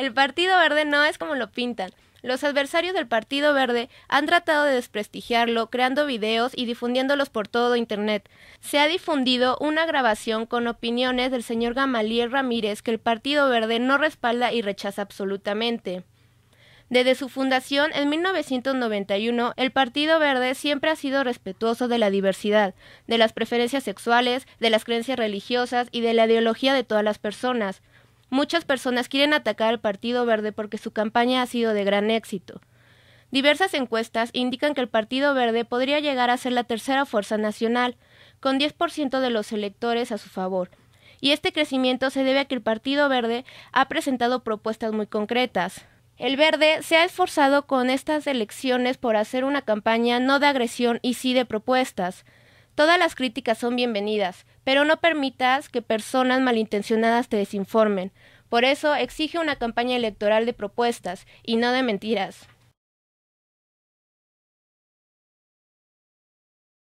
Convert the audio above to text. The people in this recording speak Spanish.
El Partido Verde no es como lo pintan. Los adversarios del Partido Verde han tratado de desprestigiarlo creando videos y difundiéndolos por todo Internet. Se ha difundido una grabación con opiniones del señor Gamaliel Ramírez que el Partido Verde no respalda y rechaza absolutamente. Desde su fundación en 1991, el Partido Verde siempre ha sido respetuoso de la diversidad, de las preferencias sexuales, de las creencias religiosas y de la ideología de todas las personas muchas personas quieren atacar al Partido Verde porque su campaña ha sido de gran éxito. Diversas encuestas indican que el Partido Verde podría llegar a ser la tercera fuerza nacional, con 10% de los electores a su favor. Y este crecimiento se debe a que el Partido Verde ha presentado propuestas muy concretas. El Verde se ha esforzado con estas elecciones por hacer una campaña no de agresión y sí de propuestas. Todas las críticas son bienvenidas, pero no permitas que personas malintencionadas te desinformen. Por eso exige una campaña electoral de propuestas y no de mentiras.